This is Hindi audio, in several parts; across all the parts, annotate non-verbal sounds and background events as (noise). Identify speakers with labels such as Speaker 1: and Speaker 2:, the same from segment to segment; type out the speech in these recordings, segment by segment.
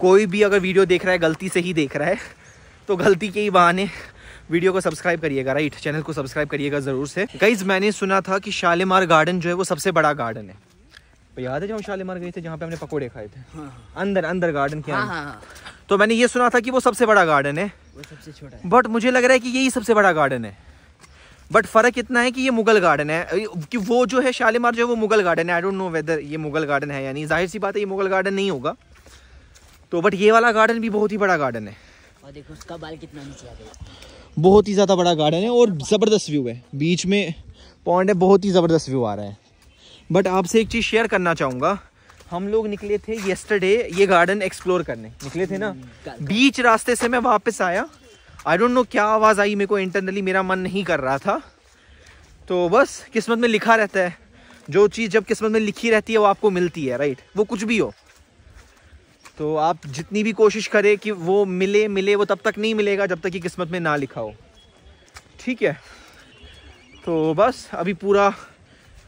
Speaker 1: कोई भी अगर वीडियो देख रहा है गलती से ही देख रहा है तो गलती के ही बहाने वीडियो को सब्सक्राइब करिएगा राइट चैनल को सब्सक्राइब करिएगा ज़रूर से गाइज मैंने सुना था कि शालीमार गार्डन जो है वो सबसे बड़ा गार्डन है तो याद है जब हम शालीमार गए थे जहाँ पे हमने पकोड़े खाए थे हाँ।, हाँ। अंदर अंदर गार्डन के हाँ, हाँ, हाँ। तो मैंने ये सुना था कि वो सबसे बड़ा गार्डन है है बट मुझे लग रहा है कि यही सबसे बड़ा गार्डन है बट फ़र्क इतना है कि ये मुगल गार्डन है कि वो जो है शालीमार जो है वो मुगल गार्डन है आई डोंट नो वेदर ये मुगल गार्डन है यानी जाहिर सी बात है ये मुगल गार्डन नहीं होगा तो बट ये वाला गार्डन भी बहुत ही बड़ा गार्डन है और देखो उसका बाल कितना नीचे आ गया बहुत ही ज़्यादा बड़ा गार्डन है और ज़बरदस्त व्यू है बीच में पॉइंट है बहुत ही ज़बरदस्त व्यू आ रहा है बट आपसे एक चीज़ शेयर करना चाहूँगा हम लोग निकले थे येस्टरडे ये गार्डन एक्सप्लोर करने निकले थे ना हम्म, बीच रास्ते से मैं वापस आया आई डोंट नो क्या आवाज़ आई मेरे को इंटरनली मेरा मन नहीं कर रहा था तो बस किस्मत में लिखा रहता है जो चीज़ जब किस्मत में लिखी रहती है वो आपको मिलती है राइट वो कुछ भी हो तो आप जितनी भी कोशिश करें कि वो मिले मिले वो तब तक नहीं मिलेगा जब तक कि किस्मत में ना लिखा हो ठीक है तो बस अभी पूरा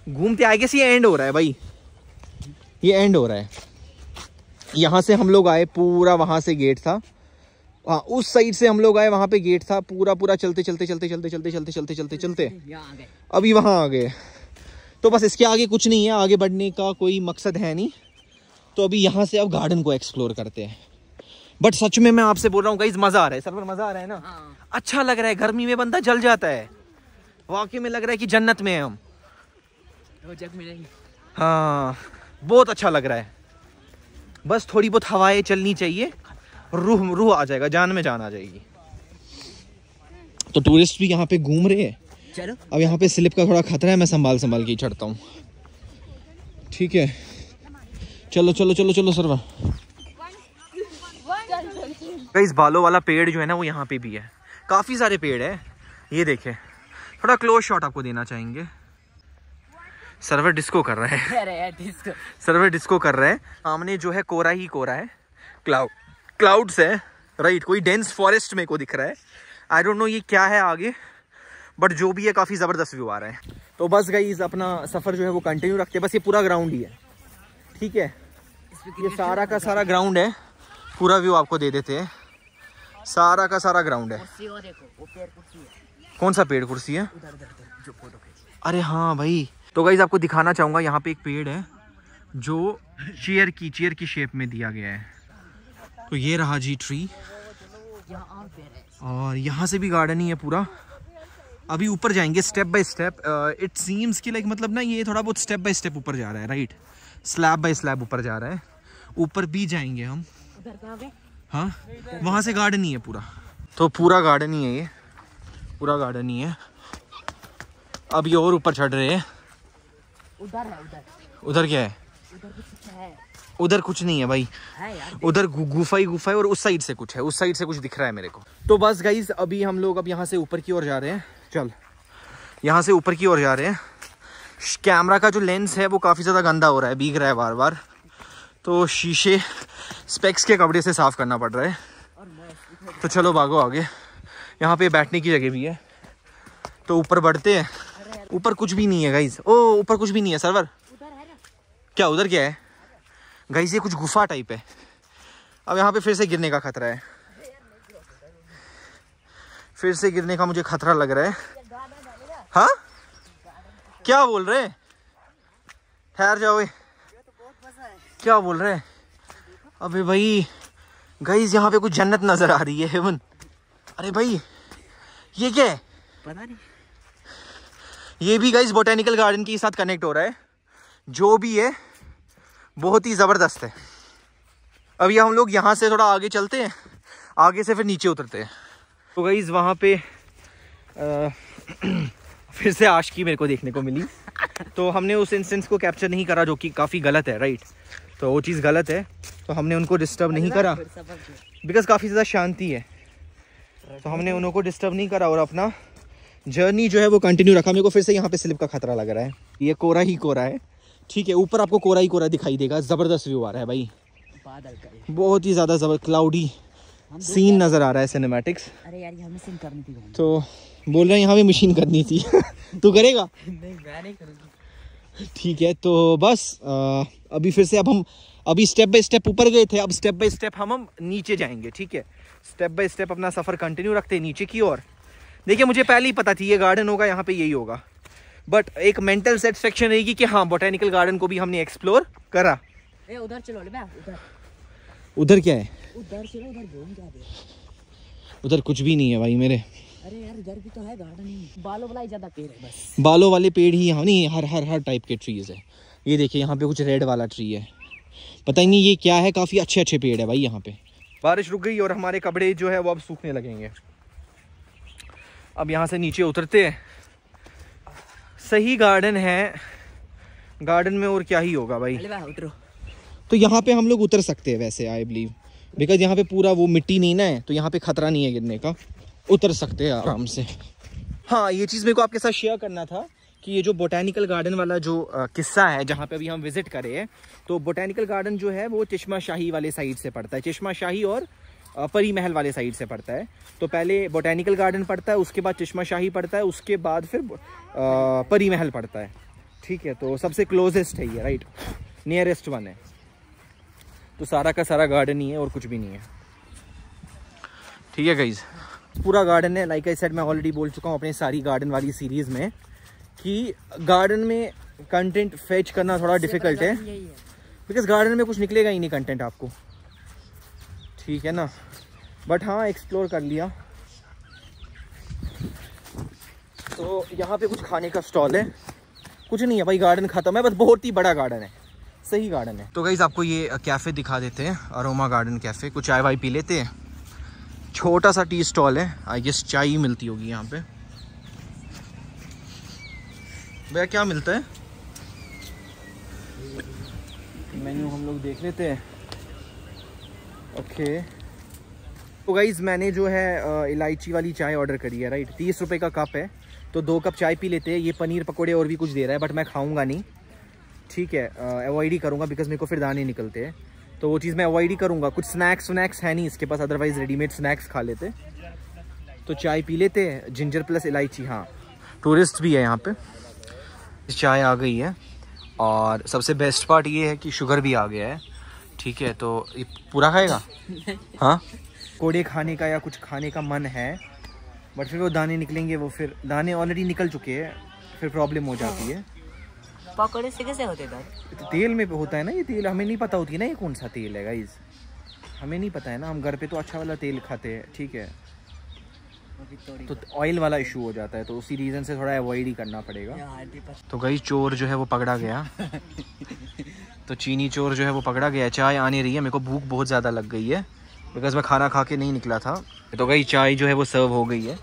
Speaker 1: घूमते आगे से ये एंड हो रहा है भाई ये एंड हो रहा है यहाँ से हम लोग आए पूरा वहाँ से गेट था हाँ उस साइड से हम लोग आए वहाँ पे गेट था पूरा पूरा चलते चलते चलते चलते चलते चलते चलते चलते चलते अभी वहाँ आ गए तो बस इसके आगे कुछ नहीं है आगे बढ़ने का कोई मकसद है नहीं तो अभी यहाँ से अब गार्डन को एक्सप्लोर करते हैं बट सच में मैं आपसे बोल रहा हूँ मज़ा आ रहा है पर मज़ा आ रहा है ना हाँ। अच्छा लग रहा है गर्मी में बंदा जल जाता है वाकई में लग रहा है कि जन्नत में है हम जग हाँ बहुत अच्छा लग रहा है बस थोड़ी बहुत हवाएं चलनी चाहिए रूह रूह आ जाएगा जान में जान आ जाएगी तो टूरिस्ट भी यहाँ पे घूम रहे हैं चलो अब यहाँ पे स्लिप का थोड़ा खतरा है मैं संभाल संभाल के चढ़ता हूँ ठीक है चलो चलो चलो चलो सरवा इस बालों वाला पेड़ जो है ना वो यहाँ पे भी है काफ़ी सारे पेड़ है ये देखें थोड़ा क्लोज शॉट आपको देना चाहेंगे सर्वर डिस्को कर रहा है (laughs) सर्वर डिस्को कर रहा है सामने जो है कोरा ही कोरा है क्लाउड क्लाउड्स है राइट कोई डेंस फॉरेस्ट में को दिख रहा है आई डोंट नो ये क्या है आगे बट जो भी है काफ़ी ज़बरदस्त व्यू आ रहा है तो बस गई अपना सफ़र जो है वो कंटिन्यू रखते हैं बस ये पूरा ग्राउंड ही है ठीक है ये सारा का सारा ग्राउंड है पूरा व्यू आपको दे देते हैं सारा का सारा ग्राउंड है कौन सा पेड़ कुर्सी है अरे हाँ भाई तो गाइज आपको दिखाना चाहूंगा यहाँ पे एक पेड़ है जो चेयर की चेयर की शेप में दिया गया है तो ये रहा जी ट्री और यहाँ से भी गार्डन ही है पूरा अभी ऊपर जाएंगे step by step it seems कि लाइक मतलब ना ये थोड़ा बहुत स्टेप बाय स्टेप ऊपर जा रहा है right right? Slab by slab ऊपर जा रहा है ऊपर भी जाएंगे हम हाँ वहाँ से गार्डन ही है पूरा तो पूरा गार्डन ही है ये पूरा गार्डन ही है अब ये और ऊपर चढ़ रहे हैं उधर है उधर क्या है उधर कुछ नहीं है भाई उधर गुफा ही गुफा है और उस साइड से कुछ है उस साइड से कुछ दिख रहा है मेरे को तो बस गाइज अभी हम लोग अब यहाँ से ऊपर की ओर जा रहे हैं चल यहाँ से ऊपर की ओर जा रहे हैं कैमरा का जो लेंस है वो काफ़ी ज़्यादा गंदा हो रहा है बीग रहा है बार बार तो शीशे स्पेक्स के कपड़े से साफ़ करना पड़ रहा है तो चलो भागो आगे यहाँ पे बैठने की जगह भी है तो ऊपर बढ़ते हैं ऊपर कुछ भी नहीं है गाइज ओ ऊपर कुछ भी नहीं है सर्वर क्या उधर क्या है गाइज ये कुछ गुफा टाइप है अब यहाँ पे फिर से गिरने का खतरा है फिर से गिरने का मुझे खतरा लग रहा है हाँ क्या बोल रहे ठहर जाओ क्या बोल रहे अबे भाई गई यहाँ पे कुछ जन्नत नजर आ रही है हेवन अरे भाई ये क्या है पता नहीं ये भी गई बोटेनिकल गार्डन के साथ कनेक्ट हो रहा है जो भी है बहुत ही ज़बरदस्त है अभी हम लोग यहाँ से थोड़ा आगे चलते हैं आगे से फिर नीचे उतरते हैं तो गई वहाँ पे आ, (clears throat) फिर से आशकी मेरे को देखने को मिली तो हमने उस इंस्टेंस को कैप्चर नहीं करा जो कि काफ़ी गलत है राइट तो वो चीज़ गलत है तो हमने उनको डिस्टर्ब नहीं करा बिकॉज काफ़ी ज़्यादा शांति है तो हमने उनको डिस्टर्ब नहीं करा और अपना जर्नी जो है वो कंटिन्यू रखा मेरे को फिर से यहाँ पे स्लिप का खतरा लग रहा है ये कोरा ही कोरा है ठीक है ऊपर आपको कोरा ही कोरा दिखाई देगा ज़बरदस्त व्यू आ रहा है भाई बहुत ही ज़्यादा जबर क्लाउडी सीन नज़र आ रहा है सिनेमैटिक्स अरे यार हमें सीन करनी थी तो बोल रहे हैं यहाँ पे मशीन करनी थी (laughs) तू करेगा नहीं मैं नहीं ठीक है तो बस आ, अभी फिर से अब हम अभी स्टेप बाय स्टेप ऊपर गए थे अब स्टेप बाय स्टेप हम हम नीचे जाएंगे ठीक है स्टेप बाय स्टेप अपना सफ़र कंटिन्यू रखते हैं नीचे की ओर देखिए मुझे पहले ही पता थी ये गार्डन होगा यहाँ पे यही होगा बट एक मेंटल सेटिस्फेक्शन रहेगी कि हाँ बोटेनिकल गार्डन को भी हमने एक्सप्लोर करा उधर चलो उधर उधर क्या है उधर कुछ भी नहीं है भाई मेरे अरे यार इधर भी तो है गार्डनिंग बालों वाला ही ज्यादा पेड़ है बस बालों वाले पेड़ ही यहाँ नहीं हर हर हर टाइप के ट्रीज है ये देखिए यहाँ पे कुछ रेड वाला ट्री है पता ही नहीं ये क्या है काफी अच्छे अच्छे पेड़ है भाई यहाँ पे बारिश रुक गई और हमारे कपड़े जो है वो अब सूखने लगेंगे अब यहाँ से नीचे उतरते हैं सही गार्डन है गार्डन में और क्या ही होगा भाई उतरो तो यहाँ पे हम लोग उतर सकते हैं वैसे आई बिलीव बिकॉज यहाँ पे पूरा वो मिट्टी नहीं ना है तो यहाँ पे खतरा नहीं है गिरने का उतर सकते हैं आराम से हाँ ये चीज़ मेरे को आपके साथ शेयर करना था कि ये जो बोटैनिकल गार्डन वाला जो किस्सा है जहाँ पे अभी हम विज़िट करें तो बोटैनिकल गार्डन जो है वो चश्मा शाही वाले साइड से पड़ता है चश्मा शाही और परी महल वाले साइड से पड़ता है तो पहले बोटैनिकल गार्डन पड़ता है उसके बाद चश्मा शाही पड़ता है उसके बाद फिर परी महल पड़ता है ठीक है तो सबसे क्लोजेस्ट है ये राइट नियरेस्ट वन है तो सारा का सारा गार्डन ही है और कुछ भी नहीं है ठीक है गाइज़ पूरा गार्डन है लाइक आई सेड मैं ऑलरेडी बोल चुका हूँ अपने सारी गार्डन वाली सीरीज़ में कि गार्डन में कंटेंट फेच करना थोड़ा डिफिकल्ट है बिकॉज गार्डन में कुछ निकलेगा ही नहीं कंटेंट आपको ठीक है ना बट हाँ एक्सप्लोर कर लिया तो यहाँ पे कुछ खाने का स्टॉल है कुछ नहीं है भाई गार्डन ख़त्म है बस बहुत ही बड़ा गार्डन है सही गार्डन है तो गाइज़ आपको ये कैफ़े दिखा देते हैं अरोमा गार्डन कैफ़े कुछ चाय वाई पी लेते हैं छोटा सा टी स्टॉल है आई गेस चाय ही मिलती होगी यहाँ पे भैया क्या मिलता है मेन्यू हम लोग देख लेते हैं ओके तो गाइज़ मैंने जो है इलायची वाली चाय ऑर्डर करी है राइट तीस रुपये का कप है तो दो कप चाय पी लेते हैं ये पनीर पकोड़े और भी कुछ दे रहा है बट मैं खाऊंगा नहीं ठीक है अवॉइड ही करूँगा बिकॉज मेरे को फिर दाने निकलते हैं तो वो चीज़ मैं अवॉइड ही करूँगा कुछ स्नैक्स वनैक्स है नहीं इसके पास अदरवाइज रेडीमेड स्नैक्स खा लेते तो चाय पी लेते जिंजर प्लस इलायची हाँ टूरिस्ट भी है यहाँ पे चाय आ गई है और सबसे बेस्ट पार्ट ये है कि शुगर भी आ गया है ठीक है तो ये पूरा खाएगा (laughs) हाँ कोड़े खाने का या कुछ खाने का मन है बट फिर वो दाने निकलेंगे वो फिर दाने ऑलरेडी निकल चुके हैं फिर प्रॉब्लम हो जाती है पकौड़े से कैसे होते दादा तो तेल में होता है ना ये तेल हमें नहीं पता होती ना ये कौन सा तेल है गाइज हमें नहीं पता है ना हम घर पे तो अच्छा वाला तेल खाते हैं ठीक है तो ऑयल वाला इशू हो जाता है तो उसी रीज़न से थोड़ा अवॉइड ही करना पड़ेगा तो गई चोर जो है वो पकड़ा गया तो चीनी चोर जो है वो पकड़ा गया चाय आने रही है मेरे को भूख बहुत ज़्यादा लग गई है बिकॉज मैं खाना खा के नहीं निकला था तो गई चाय जो है वो सर्व हो गई है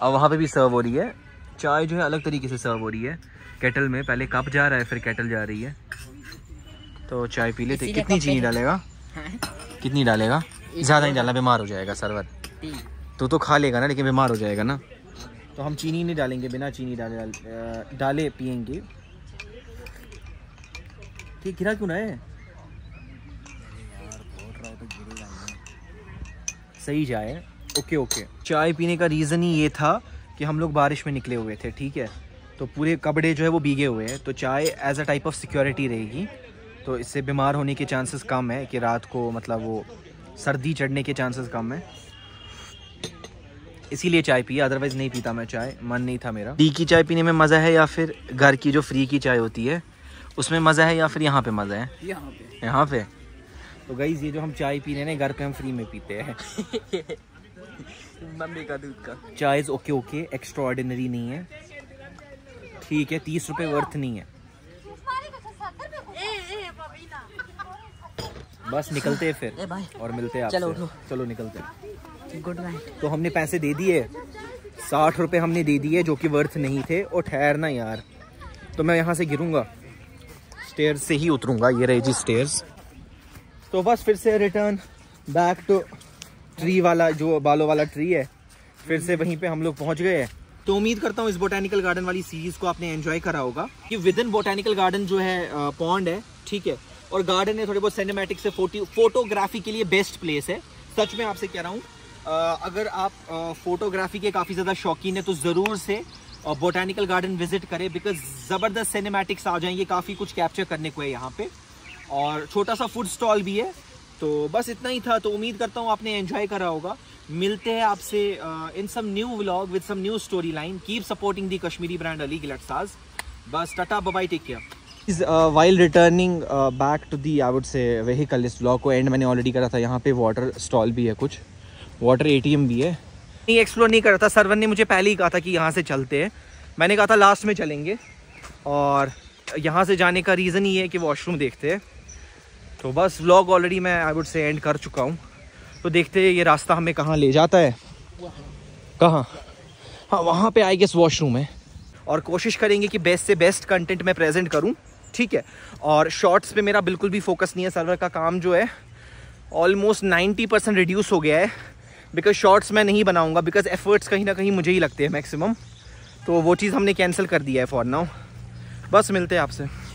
Speaker 1: और वहाँ पे भी सर्व हो रही है चाय जो है अलग तरीके से सर्व हो रही है केटल में पहले कप जा रहा है फिर केटल जा रही है तो चाय पी लेते कितनी चीनी डालेगा हाँ। कितनी डालेगा ज़्यादा नहीं डालना बीमार हो जाएगा सरवर तो तो खा लेगा ना लेकिन बीमार हो जाएगा ना तो हम चीनी नहीं डालेंगे बिना चीनी डाले डाले, डाले पियेंगे ठीक गिरा क्यों ना है सही जाए ओके ओके चाय पीने का रीज़न ही ये था कि हम लोग बारिश में निकले हुए थे ठीक है तो पूरे कपड़े जो है वो भीगे हुए हैं तो चाय as a type of security रहेगी तो इससे बीमार होने के चांसेस कम है कि रात को मतलब वो सर्दी चढ़ने के चांसेस कम है इसीलिए चाय पी अदरवाइज़ नहीं पीता मैं चाय मन नहीं था मेरा डी की चाय पीने में मज़ा है या फिर घर की जो फ्री की चाय होती है उसमें मज़ा है या फिर यहाँ पे मज़ा है यहाँ पे यहाँ पे तो गई ये जो हम चाय पी रहे हैं घर पे हम फ्री में पीते हैं (laughs) मम्मी का दूध का चाय ओके ओके एक्स्ट्रा ऑर्डिनरी नहीं है ठीक है तीस रुपए वर्थ नहीं है बस निकलते हैं फिर और मिलते हैं चलो चलो निकलते गुड नाइट तो हमने पैसे दे दिए साठ रुपये हमने दे दिए जो कि वर्थ नहीं थे और ठहरना यार तो मैं यहाँ से गिरूंगा स्टेयर से ही उतरूँगा ये रहे जी स्टेयर तो बस फिर से रिटर्न बैक टू तो ट्री वाला जो बालों वाला ट्री है फिर से वहीं पे हम लोग पहुँच गए हैं तो उम्मीद करता हूँ इस बोटैनिकल गार्डन वाली सीरीज़ को आपने एंजॉय करा होगा ये विद इन बोटेनिकल गार्डन जो है पॉन्ड है ठीक है और गार्डन है थोड़े बहुत सिनेमेटिक से फोटो फोटोग्राफी के लिए बेस्ट प्लेस है सच में आपसे कह रहा हूँ अगर आप फोटोग्राफी के काफ़ी ज़्यादा शौकीन है तो ज़रूर से और बोटानिकल गार्डन विजिट करें बिकॉज ज़बरदस्त सिनेमैटिक्स आ जाएंगे काफ़ी कुछ कैप्चर करने को है यहाँ पे और छोटा सा फूड स्टॉल भी है तो बस इतना ही था तो उम्मीद करता हूँ आपने एंजॉय करा होगा मिलते हैं आपसे in some new vlog with some new story line keep supporting the Kashmiri brand Ali Giltsaz बस tata bye take care is while returning back to the I would say vehicle इस ब्लॉग को एंड मैंने ऑलरेडी करा था यहाँ पे वाटर स्टॉल भी है कुछ वाटर एटीएम भी है नहीं एक्सप्लोर नहीं करा था सरवन ने मुझे पहले ही कहा था कि यहाँ से चलते हैं मैंने कहा था लास्ट में चलेंगे और यहाँ से जाने का रीज़न ही है कि वॉशरूम देखते हैं तो बस व्लॉग ऑलरेडी मैं आई वुड से एंड कर चुका हूँ तो देखते हैं ये रास्ता हमें कहाँ ले जाता है कहाँ हाँ वहाँ पे आई गेस वॉशरूम है और कोशिश करेंगे कि बेस्ट से बेस्ट कंटेंट मैं प्रेजेंट करूँ ठीक है और शॉर्ट्स पे मेरा बिल्कुल भी फोकस नहीं है सर्वर का काम जो है ऑलमोस्ट 90 परसेंट रिड्यूस हो गया है बिकॉज शॉर्ट्स मैं नहीं बनाऊँगा बिकॉज एफर्ट्स कहीं ना कहीं मुझे ही लगते हैं मैक्सिमम तो वो चीज़ हमने कैंसिल कर दिया है फॉर नाउ बस मिलते हैं आपसे